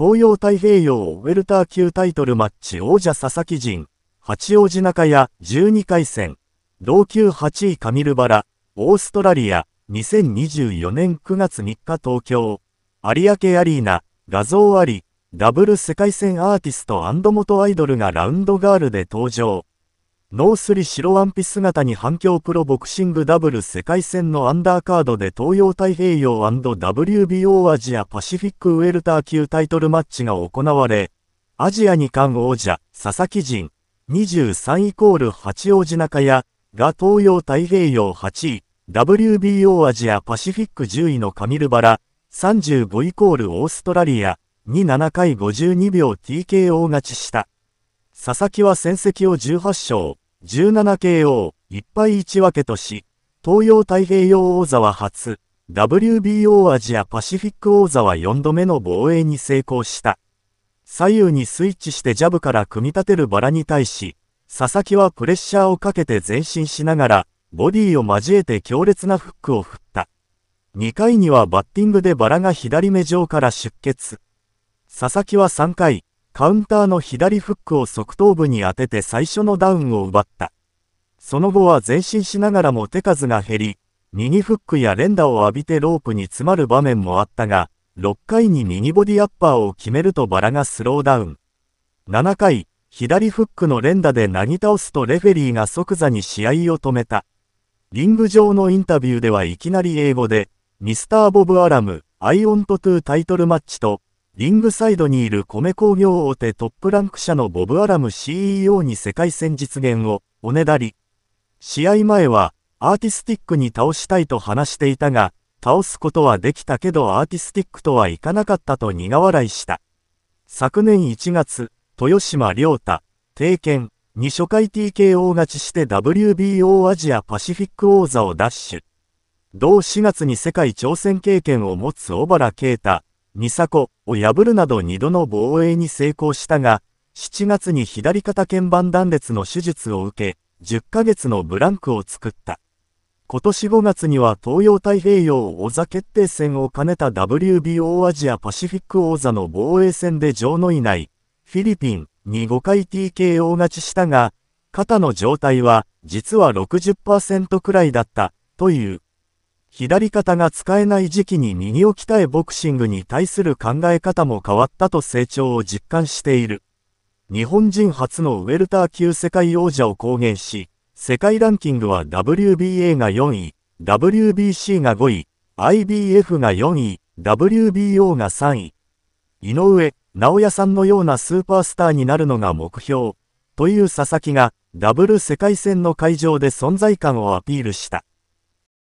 東洋太平洋ウェルター級タイトルマッチ王者佐々木陣、八王子中屋12回戦、同級8位カミルバラ、オーストラリア、2024年9月3日東京、有明アリーナ、画像あり、ダブル世界戦アーティスト元アイドルがラウンドガールで登場。ノースリ白ワンピ姿に反響プロボクシングダブル世界戦のアンダーカードで東洋太平洋 &WBO アジアパシフィックウェルター級タイトルマッチが行われ、アジア二冠王者、佐々木陣、23イコール八王子中屋が東洋太平洋8位、WBO アジアパシフィック10位のカミルバラ、35イコールオーストラリア、に7回52秒 TKO 勝ちした。佐々木は戦績を18勝、17KO、1敗1分けとし、東洋太平洋王座は初、WBO アジアパシフィック王座は4度目の防衛に成功した。左右にスイッチしてジャブから組み立てるバラに対し、佐々木はプレッシャーをかけて前進しながら、ボディを交えて強烈なフックを振った。2回にはバッティングでバラが左目上から出血。佐々木は3回、カウンターの左フックを側頭部に当てて最初のダウンを奪った。その後は前進しながらも手数が減り、右フックや連打を浴びてロープに詰まる場面もあったが、6回に右ボディアッパーを決めるとバラがスローダウン。7回、左フックの連打でなぎ倒すとレフェリーが即座に試合を止めた。リング上のインタビューではいきなり英語で、ミスター・ボブ・アラム、アイ・オント・トゥ・タイトルマッチと、リングサイドにいる米工業大手トップランク社のボブ・アラム CEO に世界戦実現をおねだり。試合前はアーティスティックに倒したいと話していたが、倒すことはできたけどアーティスティックとはいかなかったと苦笑いした。昨年1月、豊島良太、帝剣に初回 TKO 勝ちして WBO アジアパシフィック王座を奪取。同4月に世界挑戦経験を持つ小原啓太、ミサコを破るなど2度の防衛に成功したが、7月に左肩腱板断裂の手術を受け、10ヶ月のブランクを作った。今年5月には東洋太平洋王座決定戦を兼ねた WBO アジアパシフィック王座の防衛戦で上のいないフィリピンに5回 TKO 勝ちしたが、肩の状態は実は60%くらいだったという。左肩が使えない時期に右を鍛えボクシングに対する考え方も変わったと成長を実感している。日本人初のウェルター級世界王者を公言し、世界ランキングは WBA が4位、WBC が5位、IBF が4位、WBO が3位。井上、直也さんのようなスーパースターになるのが目標、という佐々木が、ダブル世界戦の会場で存在感をアピールした。